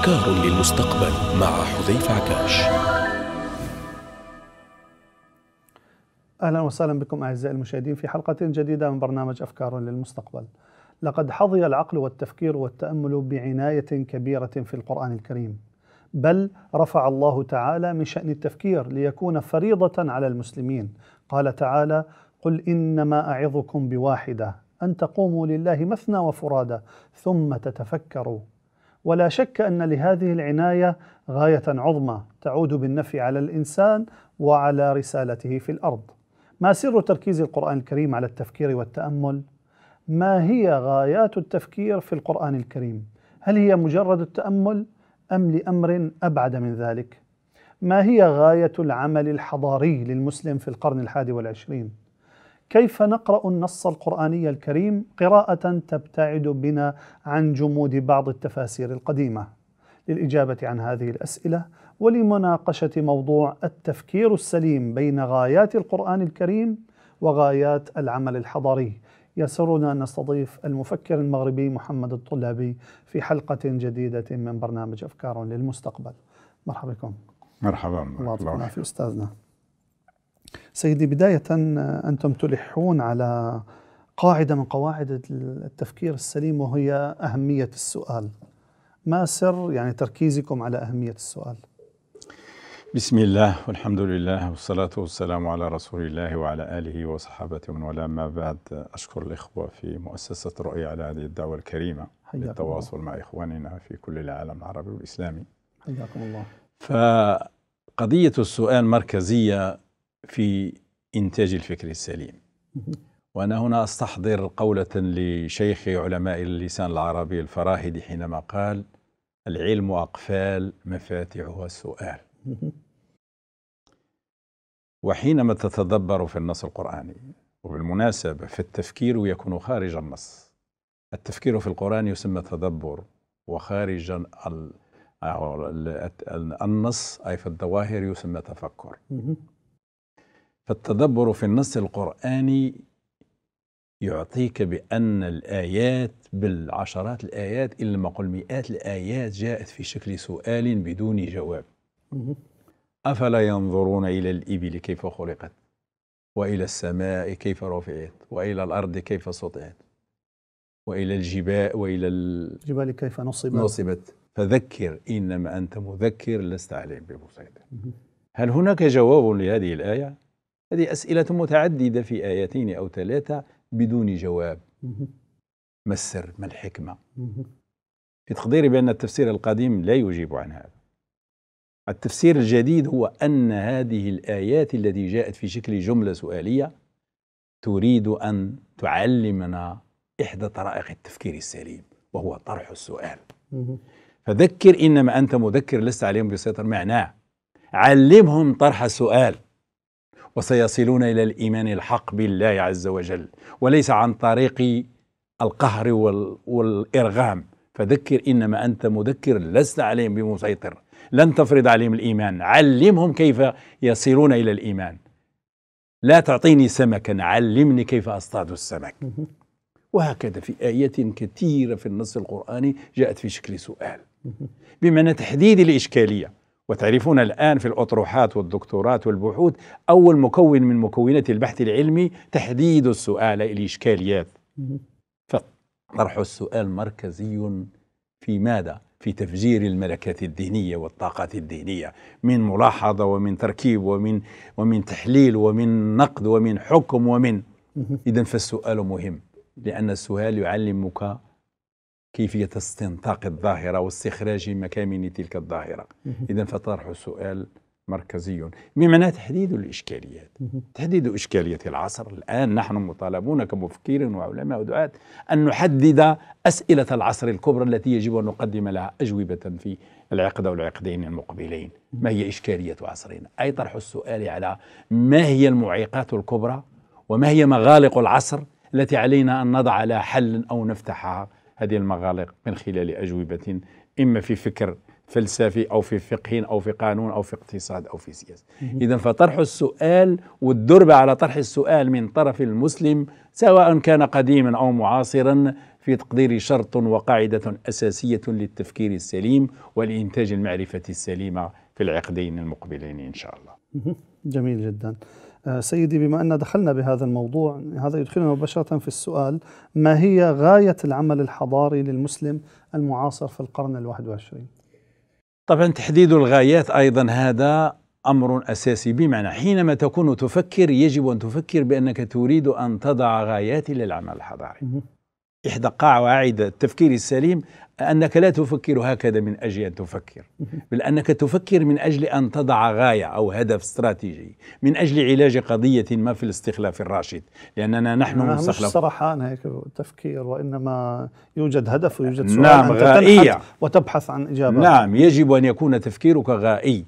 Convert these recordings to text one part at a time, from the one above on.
أفكار للمستقبل مع حذيفة عكاش أهلا وسهلا بكم أعزائي المشاهدين في حلقة جديدة من برنامج أفكار للمستقبل لقد حظي العقل والتفكير والتأمل بعناية كبيرة في القرآن الكريم بل رفع الله تعالى من شأن التفكير ليكون فريضة على المسلمين قال تعالى قل إنما أعظكم بواحدة أن تقوموا لله مثنى وفرادى ثم تتفكروا ولا شك ان لهذه العنايه غايه عظمى تعود بالنفع على الانسان وعلى رسالته في الارض. ما سر تركيز القران الكريم على التفكير والتامل؟ ما هي غايات التفكير في القران الكريم؟ هل هي مجرد التامل ام لامر ابعد من ذلك؟ ما هي غايه العمل الحضاري للمسلم في القرن الحادي والعشرين؟ كيف نقرا النص القراني الكريم قراءه تبتعد بنا عن جمود بعض التفاسير القديمه للاجابه عن هذه الاسئله ولمناقشه موضوع التفكير السليم بين غايات القران الكريم وغايات العمل الحضاري يسرنا أن نستضيف المفكر المغربي محمد الطلابي في حلقة جديدة من برنامج أفكار للمستقبل مرحبا بكم مرحبا الله, الله في أستاذنا سيدي بداية أنتم تلحون على قاعدة من قواعد التفكير السليم وهي أهمية السؤال ما سر يعني تركيزكم على أهمية السؤال بسم الله والحمد لله والصلاة والسلام على رسول الله وعلى آله وصحابته ومن ما بعد أشكر الإخوة في مؤسسة رؤية على هذه الدعوة الكريمة للتواصل الله. مع إخواننا في كل العالم العربي والإسلامي حياكم الله فقضية السؤال مركزية في إنتاج الفكر السليم وأنا هنا أستحضر قولة لشيخ علماء اللسان العربي الفراهدي حينما قال العلم أقفال مفاتحها السؤال وحينما تتدبر في النص القرآني وبالمناسبة فالتفكير يكون خارج النص التفكير في القرآن يسمى تدبر وخارج النص أي في الظواهر يسمى تفكر فالتدبر في النص القرآني يعطيك بأن الآيات بالعشرات الآيات إلا ما قل مئات الآيات جاءت في شكل سؤال بدون جواب أفلا ينظرون إلى الإبل كيف خلقت وإلى السماء كيف رفعت وإلى الأرض كيف سطعت وإلى الجبال وإلى الجبال كيف نصبت نصبت فذكر إنما أنت مذكر لست عليهم بمسيطر هل هناك جواب لهذه الآية؟ هذه أسئلة متعددة في آيتين أو ثلاثة بدون جواب ما السر ما الحكمة في تقديري بأن التفسير القديم لا يجيب عن هذا التفسير الجديد هو أن هذه الآيات التي جاءت في شكل جملة سؤالية تريد أن تعلمنا إحدى طرائق التفكير السليم وهو طرح السؤال فذكر إنما أنت مذكر لست عليهم بسيطر معناه علمهم طرح السؤال وسيصلون الى الايمان الحق بالله عز وجل وليس عن طريق القهر والارغام فذكر انما انت مذكر لست عليهم بمسيطر لن تفرض عليهم الايمان علمهم كيف يصلون الى الايمان لا تعطيني سمكا علمني كيف اصطاد السمك وهكذا في ايات كثيره في النص القراني جاءت في شكل سؤال بمعنى تحديد الاشكاليه وتعرفون الآن في الأطروحات والدكتورات والبحوث أول مكون من مكونات البحث العلمي تحديد السؤال الإشكاليات فطرح السؤال مركزي في ماذا؟ في تفجير الملكات الذهنية والطاقات الذهنية من ملاحظة ومن تركيب ومن ومن تحليل ومن نقد ومن حكم ومن إذا فالسؤال مهم لأن السؤال يعلمك كيفية استنطاق الظاهرة واستخراج مكامن تلك الظاهرة إذا فطرح سؤال مركزي بمعنى تحديد الإشكاليات تحديد إشكالية العصر الآن نحن مطالبون كمفكرين وعلماء ودعاة أن نحدد أسئلة العصر الكبرى التي يجب أن نقدم لها أجوبة في العقد أو العقدين المقبلين ما هي إشكالية عصرنا أي طرح السؤال على ما هي المعيقات الكبرى وما هي مغالق العصر التي علينا أن نضع لها حل أو نفتحها هذه المغالق من خلال أجوبة إما في فكر فلسفي أو في فقه أو في قانون أو في اقتصاد أو في سياسة إذا فطرح السؤال والدربة على طرح السؤال من طرف المسلم سواء كان قديما أو معاصرا في تقديري شرط وقاعدة أساسية للتفكير السليم والإنتاج المعرفة السليمة في العقدين المقبلين إن شاء الله جميل جدا آه، سيدي بما أن دخلنا بهذا الموضوع هذا يدخلنا مباشرة في السؤال ما هي غاية العمل الحضاري للمسلم المعاصر في القرن الواحد والعشرين طبعا تحديد الغايات أيضا هذا أمر أساسي بمعنى حينما تكون تفكر يجب أن تفكر بأنك تريد أن تضع غايات للعمل الحضاري إحدى قاعدة التفكير السليم أنك لا تفكر هكذا من أجل أن تفكر بل أنك تفكر من أجل أن تضع غاية أو هدف استراتيجي من أجل علاج قضية ما في الاستخلاف الراشد لأننا نحن مستخلف مش سرحان هيك التفكير وإنما يوجد هدف ويوجد نعم، سؤال نعم غائية وتبحث عن إجابة نعم يجب أن يكون تفكيرك غائي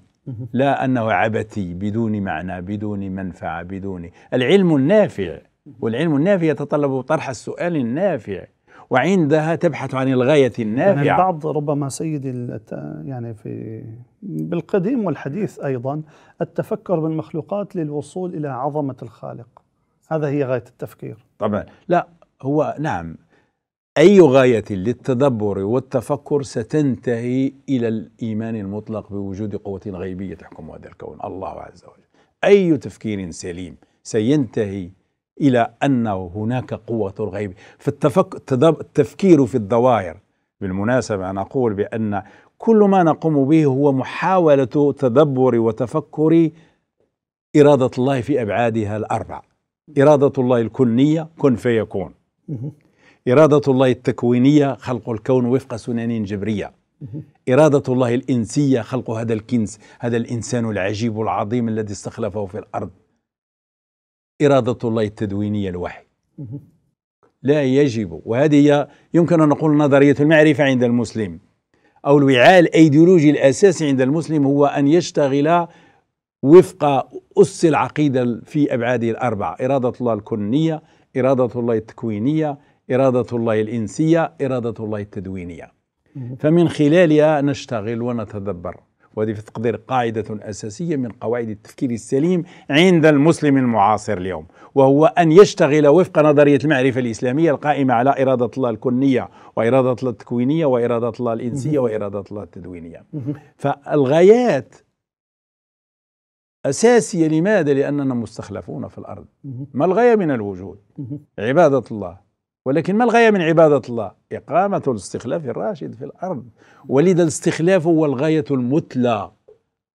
لا أنه عبثي بدون معنى بدون منفعة بدون العلم النافع والعلم النافع يتطلب طرح السؤال النافع وعندها تبحث عن الغاية يعني النافعة يعني البعض ربما سيدي يعني في بالقديم والحديث أيضا التفكر بالمخلوقات للوصول إلى عظمة الخالق هذا هي غاية التفكير طبعا لا هو نعم أي غاية للتدبر والتفكر ستنتهي إلى الإيمان المطلق بوجود قوة غيبية تحكم هذا الكون الله عز وجل أي تفكير سليم سينتهي إلى أن هناك قوة الغيب التفكير في الظواهر بالمناسبة أنا أقول بأن كل ما نقوم به هو محاولة تدبر وتفكر إرادة الله في أبعادها الأربع إرادة الله الكنيه كن فيكون إرادة الله التكوينية خلق الكون وفق سنن جبرية إرادة الله الإنسية خلق هذا الكنس هذا الإنسان العجيب العظيم الذي استخلفه في الأرض إرادة الله التدوينية الوحي لا يجب وهذه يمكن أن نقول نظرية المعرفة عند المسلم أو الوعاء الأيديولوجي الأساسي عند المسلم هو أن يشتغل وفق أس العقيدة في أبعاده الأربعة إرادة الله الكونية إرادة الله التكوينية إرادة الله الإنسية إرادة الله التدوينية فمن خلالها نشتغل ونتدبر وهذه في تقدير قاعدة أساسية من قواعد التفكير السليم عند المسلم المعاصر اليوم وهو أن يشتغل وفق نظرية المعرفة الإسلامية القائمة على إرادة الله الكنية وإرادة الله التكوينية وإرادة الله الإنسية وإرادة الله التدوينية فالغايات أساسية لماذا؟ لأننا مستخلفون في الأرض ما الغاية من الوجود؟ عبادة الله ولكن ما الغاية من عبادة الله إقامة الاستخلاف الراشد في الأرض ولذا الاستخلاف هو الغاية المتلى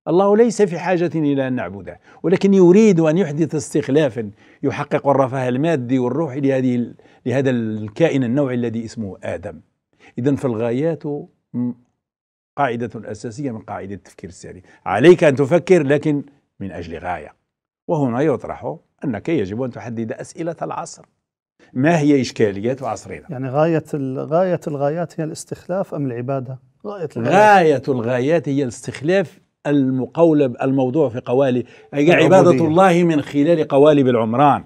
الله ليس في حاجة إلى أن نعبده ولكن يريد أن يحدث استخلافا يحقق الرفاه المادي والروحي لهذه لهذا الكائن النوعي الذي اسمه آدم إذا فالغايات قاعدة أساسية من قاعدة التفكير السري عليك أن تفكر لكن من أجل غاية وهنا يطرح أنك يجب أن تحدد أسئلة العصر ما هي إشكاليات عصرنا؟ يعني غاية غاية الغايات هي الاستخلاف أم العبادة؟ غاية الغايات, غاية الغايات هي الاستخلاف المقولب الموضوع في قوالب هي يعني عبادة الله من خلال قوالب العمران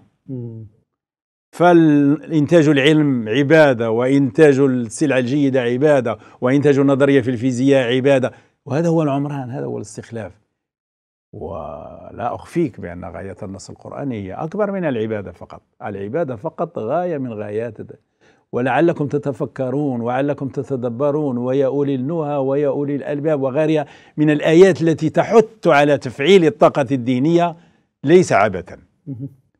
فالإنتاج العلم عبادة وإنتاج السلعة الجيدة عبادة وإنتاج النظرية في الفيزياء عبادة وهذا هو العمران هذا هو الاستخلاف ولا أخفيك بأن غاية النص القرآني هي أكبر من العبادة فقط العبادة فقط غاية من غايات ولعلكم تتفكرون وعلكم تتدبرون ويا أولي النهى ويا أولي الألباب وغيرها من الآيات التي تحث على تفعيل الطاقة الدينية ليس عبثا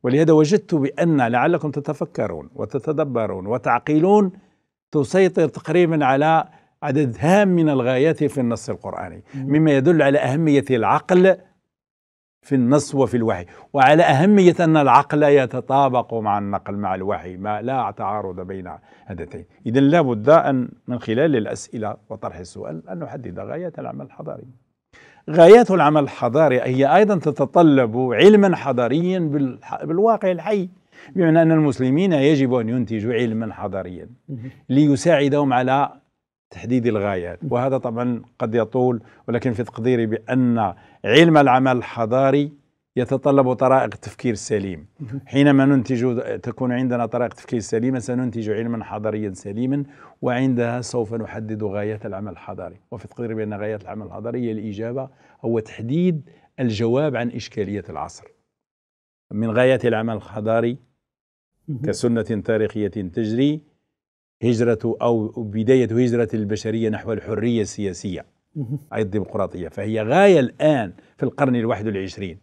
ولهذا وجدت بأن لعلكم تتفكرون وتتدبرون وتعقلون تسيطر تقريبا على عدد هام من الغايات في النص القرآني مما يدل على أهمية العقل في النص وفي الوحي وعلى أهمية أن العقل يتطابق مع النقل مع الوحي ما لا تعارض بين هدتين إذا لابد أن من خلال الأسئلة وطرح السؤال أن نحدد غاية العمل الحضاري غايات العمل الحضاري هي أيضا تتطلب علما حضاريا بالواقع الحي بمعنى أن المسلمين يجب أن ينتجوا علما حضاريا ليساعدهم على تحديد الغايات وهذا طبعا قد يطول ولكن في تقديري بأن علم العمل الحضاري يتطلب طرائق تفكير سليم حينما ننتج تكون عندنا طرائق تفكير سليمة سننتج علما حضاريا سليما وعندها سوف نحدد غايات العمل الحضاري وفي تقديري بأن غايات العمل الحضاري هي الإجابة هو تحديد الجواب عن إشكالية العصر من غايات العمل الحضاري كسنة تاريخية تجري هجرة أو بداية هجرة البشرية نحو الحرية السياسية أي الديمقراطية فهي غاية الآن في القرن الواحد والعشرين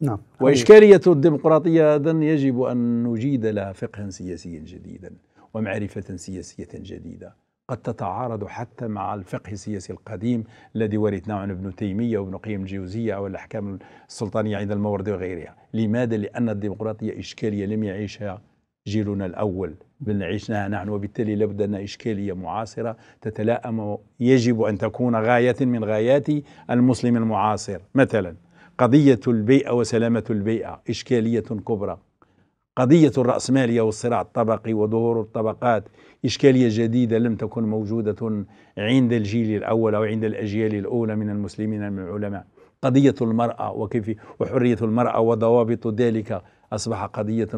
نعم وإشكالية الديمقراطية أيضا يجب أن نجيد لها فقها سياسيا جديدا ومعرفة سياسية جديدة قد تتعارض حتى مع الفقه السياسي القديم الذي ورثناه عن ابن تيمية وابن قيم الجوزية أو الأحكام السلطانية عند المورد وغيرها لماذا؟ لأن الديمقراطية إشكالية لم يعيشها جيلنا الأول عشناها نحن وبالتالي لابد أن إشكالية معاصرة تتلائم يجب أن تكون غاية من غايات المسلم المعاصر مثلا قضية البيئة وسلامة البيئة إشكالية كبرى قضية الرأسمالية والصراع الطبقي وظهور الطبقات إشكالية جديدة لم تكن موجودة عند الجيل الأول أو عند الأجيال الأولى من المسلمين من العلماء قضية المرأة وكيف وحرية المرأة وضوابط ذلك أصبح قضية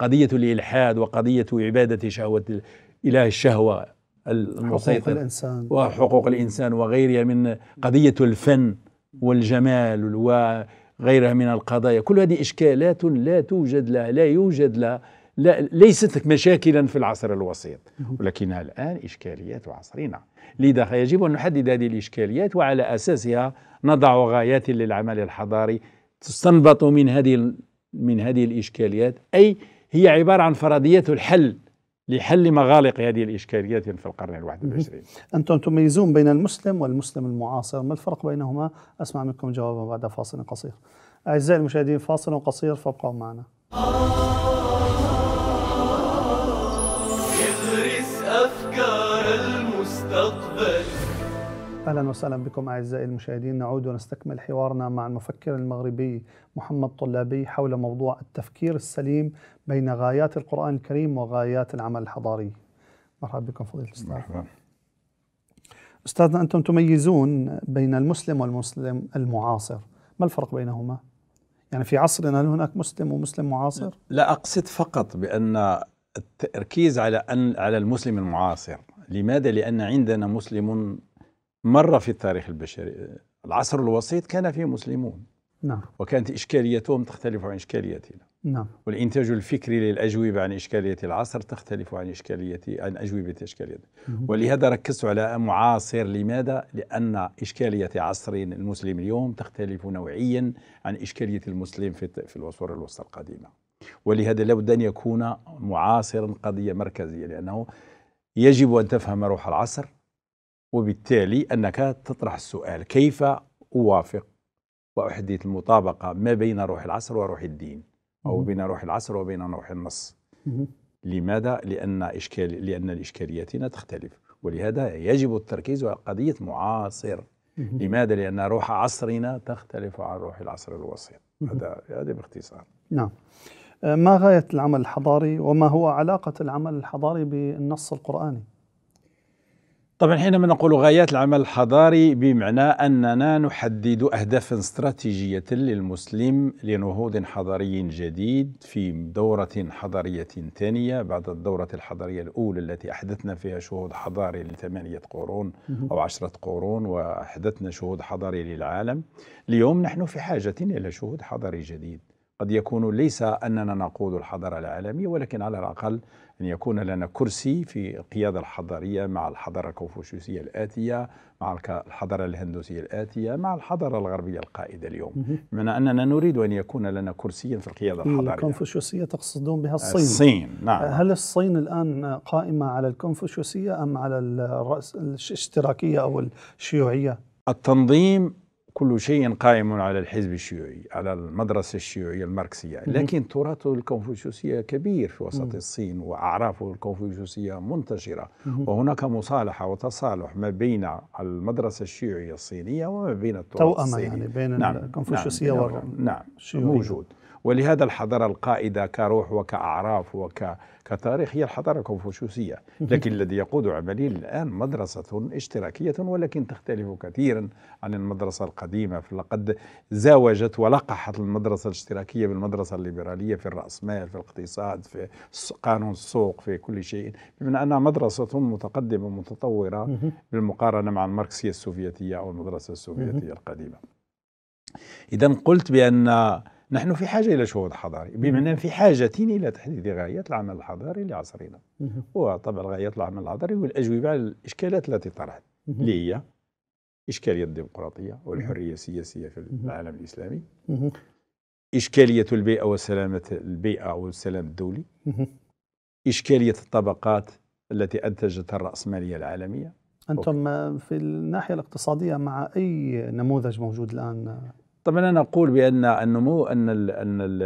قضية الإلحاد وقضية عبادة شهوة إله الشهوة المسيطر حقوق الإنسان وحقوق الإنسان وغيرها من قضية الفن والجمال وغيرها من القضايا كل هذه إشكالات لا توجد لها لا يوجد لها لا ليست مشاكلا في العصر الوسيط ولكنها الآن إشكاليات عصرنا لذا يجب أن نحدد هذه الإشكاليات وعلى أساسها نضع غايات للعمل الحضاري تستنبط من هذه من هذه الإشكاليات أي هي عبارة عن فرضية الحل لحل مغالق هذه الإشكاليات في القرن الواحد والعشرين أنتم تميزون بين المسلم والمسلم المعاصر ما الفرق بينهما؟ أسمع منكم جوابا بعد فاصل قصير أعزائي المشاهدين فاصل قصير فابقوا معنا أفكار المستقبل اهلا وسهلا بكم اعزائي المشاهدين نعود ونستكمل حوارنا مع المفكر المغربي محمد طلابي حول موضوع التفكير السليم بين غايات القران الكريم وغايات العمل الحضاري. مرحبا بكم فضيله الاستاذ. مرحبا. استاذنا انتم تميزون بين المسلم والمسلم المعاصر، ما الفرق بينهما؟ يعني في عصرنا هل هناك مسلم ومسلم معاصر؟ لا اقصد فقط بان التركيز على ان على المسلم المعاصر، لماذا؟ لان عندنا مسلم مرة في التاريخ البشري العصر الوسيط كان فيه مسلمون نعم وكانت إشكاليتهم تختلف عن إشكاليتنا نعم والإنتاج الفكري للأجوبة عن إشكالية العصر تختلف عن إشكالية عن أجوبة إشكاليتنا ولهذا ركزت على معاصر لماذا؟ لأن إشكالية عصر المسلم اليوم تختلف نوعيا عن إشكالية المسلم في في العصور الوسطى القديمة ولهذا لابد أن يكون معاصرا قضية مركزية لأنه يجب أن تفهم روح العصر وبالتالي أنك تطرح السؤال كيف أوافق وأحدث المطابقة ما بين روح العصر وروح الدين أو بين روح العصر وبين روح النص لماذا؟ لأن, إشكال لأن الإشكالياتنا تختلف ولهذا يجب التركيز على قضية معاصر لماذا؟ لأن روح عصرنا تختلف عن روح العصر الوسيط هذا هذا باختصار نعم آه، ما غاية العمل الحضاري وما هو علاقة العمل الحضاري بالنص القرآني؟ طبعا حينما نقول غايات العمل الحضاري بمعنى أننا نحدد أهدافا استراتيجية للمسلم لنهوض حضاري جديد في دورة حضارية ثانية بعد الدورة الحضارية الأولى التي أحدثنا فيها شهود حضاري لثمانية قرون أو عشرة قرون وأحدثنا شهود حضاري للعالم اليوم نحن في حاجة إلى شهود حضاري جديد قد يكون ليس أننا نقود الحضارة العالمية ولكن على الأقل أن يكون لنا كرسي في القيادة الحضارية مع الحضارة الكونفوشيوسية الآتية مع الحضارة الهندوسية الآتية مع الحضارة الغربية القائدة اليوم بمعنى أننا نريد أن يكون لنا كرسي في القيادة الحضارية الكونفوشيوسية تقصدون بها آه، الصين الصين نعم هل الصين الآن قائمة على الكونفوشيوسية أم على الاشتراكية أو الشيوعية؟ التنظيم كل شيء قائم على الحزب الشيوعي على المدرسة الشيوعية الماركسية لكن تراث الكونفوشيوسية كبير في وسط الصين وأعراف الكونفوشيوسية منتشرة وهناك مصالحة وتصالح ما بين المدرسة الشيوعية الصينية وما بين التراث الصيني توأمة يعني بين نعم الكونفوشيوسية نعم،, نعم, نعم موجود ولهذا الحضارة القائدة كروح وكأعراف وكتاريخ هي الحضارة الكونفوشيوسية لكن الذي يقود عملية الآن مدرسة اشتراكية ولكن تختلف كثيرا عن المدرسة القديمة فلقد زاوجت ولقحت المدرسة الاشتراكية بالمدرسة الليبرالية في الرأسمال في الاقتصاد في قانون السوق في كل شيء بمعنى أنها مدرسة متقدمة متطورة بالمقارنة مع الماركسية السوفيتية أو المدرسة السوفيتية القديمة إذا قلت بأن نحن في حاجة إلى شهود حضاري بمعنى في حاجة إلى تحديد غايات العمل الحضاري لعصرنا وطبعا غايات العمل الحضاري والأجوبة على الإشكالات التي طرحت اللي هي إشكالية الديمقراطية والحرية السياسية في العالم الإسلامي إشكالية البيئة وسلامة البيئة والسلام الدولي إشكالية الطبقات التي أنتجت الرأسمالية العالمية أنتم في الناحية الاقتصادية مع أي نموذج موجود الآن طبعا انا اقول بان النمو ان الـ ان الـ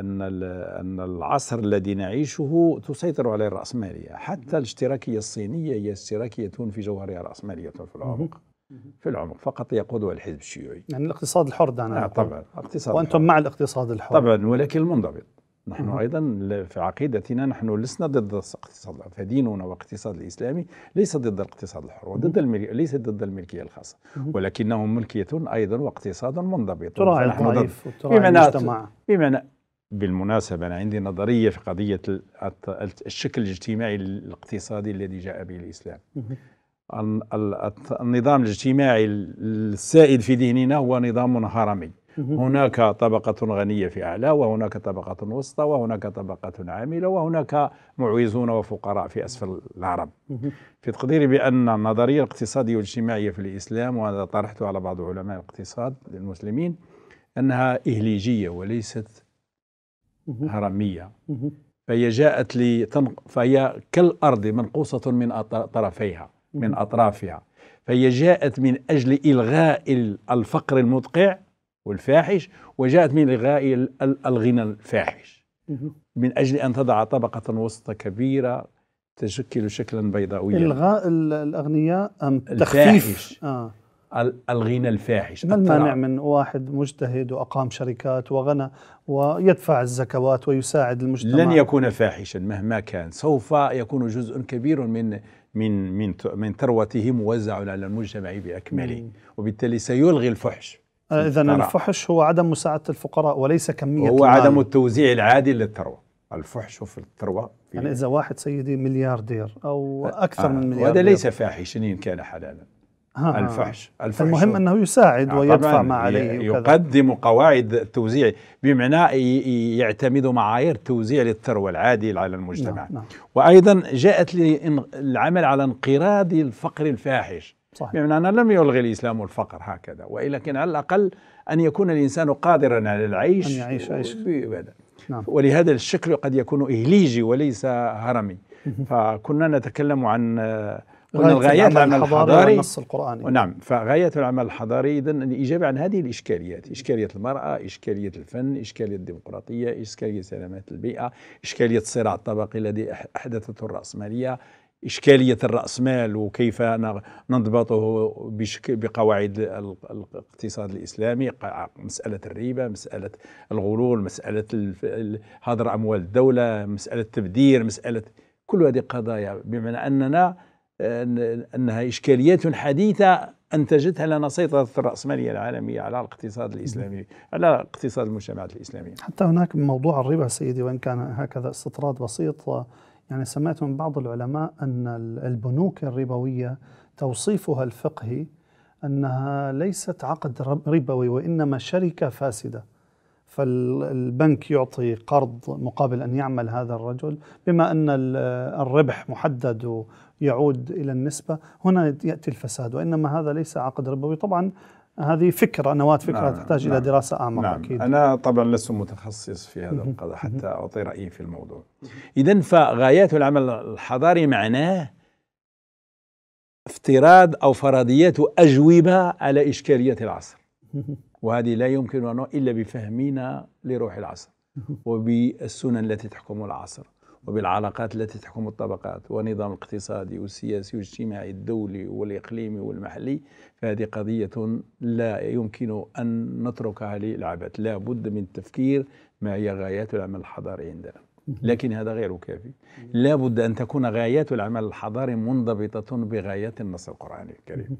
ان الـ ان العصر الذي نعيشه تسيطر عليه الراسماليه، حتى الاشتراكيه الصينيه هي اشتراكيه في جوهرها راسماليه في العمق. في العمق فقط يقودها الحزب الشيوعي. يعني الاقتصاد الحر دعنا نعم آه، طبعا الاقتصاد وانتم الحر. مع الاقتصاد الحر. طبعا ولكن المنضبط. نحن أيضا في عقيدتنا نحن لسنا ضد الاقتصاد فديننا والاقتصاد الإسلامي ليس ضد الاقتصاد الحر وضد الملك... ليس ضد الملكية الخاصة ولكنه ملكية أيضا واقتصاد منضبط تراعي الضعيف بمعنى المجتمع بمعنى بالمناسبة أنا عندي نظرية في قضية الشكل الاجتماعي الاقتصادي الذي جاء به الإسلام النظام الاجتماعي السائد في ذهننا هو نظام هرمي هناك طبقة غنية في أعلى وهناك طبقة وسطى وهناك طبقة عاملة وهناك معوزون وفقراء في أسفل العرب في تقديري بأن النظرية الاقتصادية والاجتماعية في الإسلام وهذا طرحته على بعض علماء الاقتصاد للمسلمين أنها إهليجية وليست هرمية فهي جاءت لتنق... فهي كالأرض منقوصة من طرفيها من أطرافها فهي جاءت من أجل إلغاء الفقر المدقع والفاحش وجاءت من الغاء الغنى الفاحش من أجل أن تضع طبقة وسطى كبيرة تشكل شكلا بيضاويا إلغاء الأغنياء أم تخفيف آه. الغنى الفاحش ما المانع من واحد مجتهد وأقام شركات وغنى ويدفع الزكوات ويساعد المجتمع لن يكون فاحشا مهما كان سوف يكون جزء كبير من من من من ثروته موزع على المجتمع بأكمله وبالتالي سيلغي الفحش اذا الفحش هو عدم مساعده الفقراء وليس كميه هو المال. عدم التوزيع العادل للثروه الفحش في الثروه يعني اذا واحد سيدي ملياردير او آه، اكثر آه. من ملياردير وهذا ليس فاحشا ان كان حلالا آه. الفحش الفحش المهم انه يساعد آه ويدفع ما عليه يقدم وكذا. قواعد التوزيع بمعنى يعتمد معايير توزيع للثروه العادل على المجتمع نعم. نعم. وايضا جاءت للعمل على انقراض الفقر الفاحش صحيح. بمعنى لم يلغي الإسلام الفقر هكذا ولكن على الأقل أن يكون الإنسان قادرا على العيش أن يعيش عيش نعم. ولهذا الشكل قد يكون إهليجي وليس هرمي فكنا نتكلم عن قلنا الغايات العمل الحضاري والنص القرآني نعم فغاية العمل الحضاري إذا الإجابة عن هذه الإشكاليات إشكالية المرأة إشكالية الفن إشكالية الديمقراطية إشكالية سلامات البيئة إشكالية الصراع الطبقي الذي أحدثته الرأسمالية إشكالية الرأسمال وكيف نضبطه بقواعد الاقتصاد الإسلامي مسألة الريبة مسألة الغلول مسألة هدر أموال الدولة مسألة التبدير مسألة كل هذه قضايا بمعنى أننا أنها إشكاليات حديثة أنتجتها لنا سيطرة الرأسمالية العالمية على الاقتصاد الإسلامي على اقتصاد المجتمعات الإسلامية حتى هناك موضوع الربا سيدي وإن كان هكذا استطراد بسيط يعني سمعت من بعض العلماء أن البنوك الربوية توصيفها الفقهي أنها ليست عقد ربوي وإنما شركة فاسدة فالبنك يعطي قرض مقابل أن يعمل هذا الرجل بما أن الربح محدد ويعود إلى النسبة هنا يأتي الفساد وإنما هذا ليس عقد ربوي طبعا هذه فكره نواه فكره نعم تحتاج نعم الى دراسه اعمق نعم اكيد انا طبعا لست متخصص في هذا القضاء حتى اعطي رايي في الموضوع اذا فغايات العمل الحضاري معناه افتراض او فرضيات اجوبه على اشكاليات العصر وهذه لا أن الا بفهمنا لروح العصر وبالسنن التي تحكم العصر وبالعلاقات التي تحكم الطبقات والنظام الاقتصادي والسياسي والاجتماعي الدولي والإقليمي والمحلي فهذه قضية لا يمكن أن نتركها للعبث لا بد من التفكير ما هي غايات العمل الحضاري عندنا لكن هذا غير كافي لا بد أن تكون غايات العمل الحضاري منضبطة بغايات النص القرآني الكريم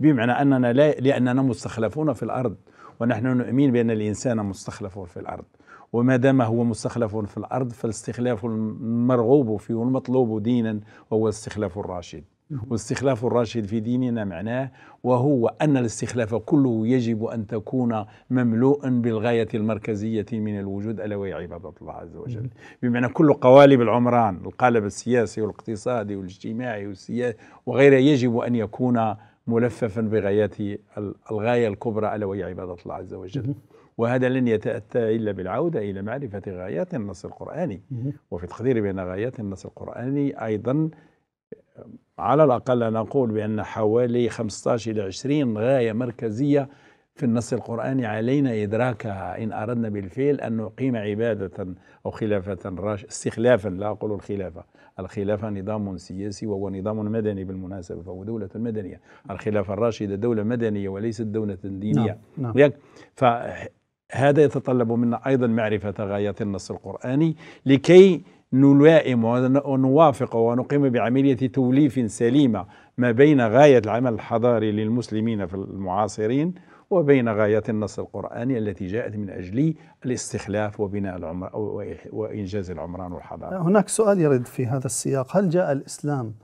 بمعنى أننا لا لأننا مستخلفون في الأرض ونحن نؤمن بأن الإنسان مستخلف في الأرض وما دام هو مستخلف في الأرض فالاستخلاف المرغوب فيه والمطلوب دينا وهو الاستخلاف الراشد والاستخلاف الراشد في ديننا معناه وهو أن الاستخلاف كله يجب أن تكون مملوءا بالغاية المركزية من الوجود ألا وهي عبادة الله عز وجل بمعنى كل قوالب العمران القالب السياسي والاقتصادي والاجتماعي والسياسي وغيره يجب أن يكون ملففا بغايات الغاية الكبرى ألا وهي عبادة الله عز وجل وهذا لن يتأتى إلا بالعودة إلى معرفة غايات النص القرآني وفي التقدير بأن غايات النص القرآني أيضا على الأقل نقول بأن حوالي 15 إلى 20 غاية مركزية في النص القرآني علينا إدراكها إن أردنا بالفعل أن نقيم عبادة أو خلافة راش استخلافا لا أقول الخلافة الخلافة نظام سياسي وهو نظام مدني بالمناسبة فهو دولة مدنية الخلافة الراشدة دولة مدنية وليست دولة دينية نعم. نعم. فح... هذا يتطلب منا أيضا معرفة غايات النص القرآني لكي نلائم ونوافق ونقيم بعملية توليف سليمة ما بين غاية العمل الحضاري للمسلمين في المعاصرين وبين غايات النص القرآني التي جاءت من أجل الاستخلاف وبناء العمر وإنجاز العمران والحضارة هناك سؤال يرد في هذا السياق هل جاء الإسلام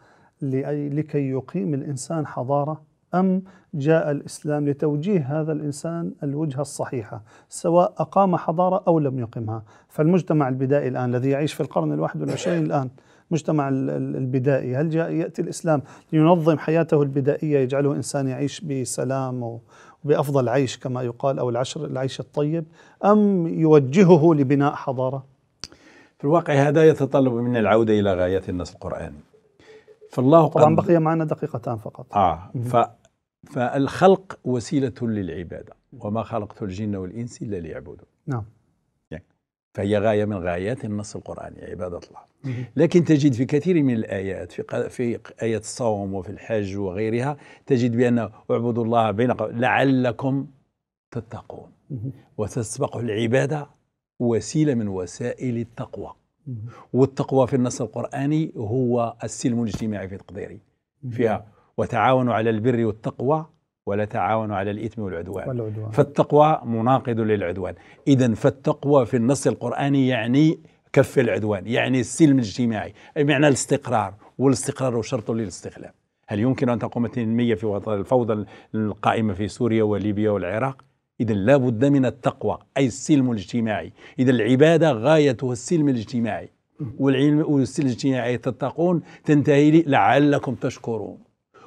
لكي يقيم الإنسان حضارة أم جاء الإسلام لتوجيه هذا الإنسان الوجهة الصحيحة سواء أقام حضارة أو لم يقمها فالمجتمع البدائي الآن الذي يعيش في القرن الواحد والعشرين الآن مجتمع البدائي هل جاء يأتي الإسلام لينظم حياته البدائية يجعله إنسان يعيش بسلام وبأفضل عيش كما يقال أو العشر العيش الطيب أم يوجهه لبناء حضارة في الواقع هذا يتطلب من العودة إلى غايات النص القرآني فالله طبعا بقي معنا دقيقتان فقط آه ف فالخلق وسيلة للعبادة وما خلقت الجن والإنس إلا ليعبدون نعم يعني فهي غاية من غايات النص القرآني عبادة الله لكن تجد في كثير من الآيات في, في آية الصوم وفي الحج وغيرها تجد بأن اعبدوا الله بين لعلكم تتقون مم. وتسبق العبادة وسيلة من وسائل التقوى والتقوى في النص القرآني هو السلم الاجتماعي في تقديري فيها وتعاونوا على البر والتقوى ولا تعاونوا على الإثم والعدوان, والعدوان. فالتقوى مناقض للعدوان إذا فالتقوى في النص القرآني يعني كف العدوان يعني السلم الاجتماعي أي معنى الاستقرار والاستقرار شرط للاستقلال هل يمكن أن تقوم تنمية في الفوضى القائمة في سوريا وليبيا والعراق إذا لابد من التقوى أي السلم الاجتماعي إذا العبادة غايتها السلم الاجتماعي والعلم والسلم الاجتماعي تتقون تنتهي لعلكم تشكرون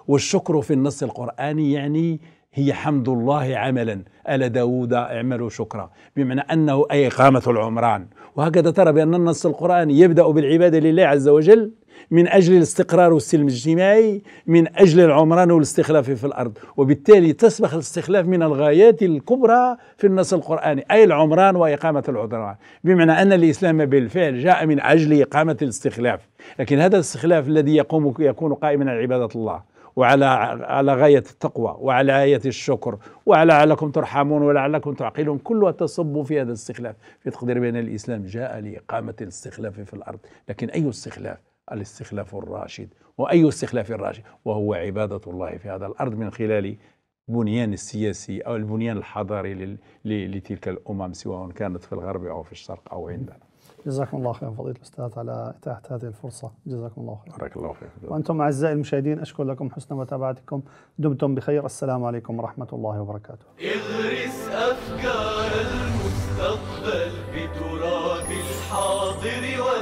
والشكر في النص القرآني يعني هي حمد الله عملا ألا داود اعملوا شكرا بمعنى أنه أي إقامة العمران وهكذا ترى بأن النص القرآني يبدأ بالعبادة لله عز وجل من أجل الاستقرار والسلم الاجتماعي من أجل العمران والاستخلاف في الأرض وبالتالي تسبخ الاستخلاف من الغايات الكبرى في النص القرآني أي العمران وإقامة العمران بمعنى أن الإسلام بالفعل جاء من أجل إقامة الاستخلاف لكن هذا الاستخلاف الذي يقوم يكون قائما على عبادة الله وعلى على غاية التقوى وعلى غاية الشكر ولعلكم ترحمون ولعلكم تعقلون كلها تصب في هذا الاستخلاف في تقدير بين الإسلام جاء لإقامة الاستخلاف في الأرض لكن أي استخلاف الاستخلاف الراشد وأي استخلاف الراشد وهو عبادة الله في هذا الأرض من خلال البنيان السياسي أو البنيان الحضاري لتلك الأمم سواء كانت في الغرب أو في الشرق أو عندنا جزاكم الله خيرا فضيلة الأستاذ على إتاحة هذه الفرصة جزاكم الله خيرا بارك الله فيك وأنتم أعزائي المشاهدين أشكر لكم حسن متابعتكم دمتم بخير السلام عليكم ورحمة الله وبركاته اغرس أفكار المستقبل بتراب الحاضر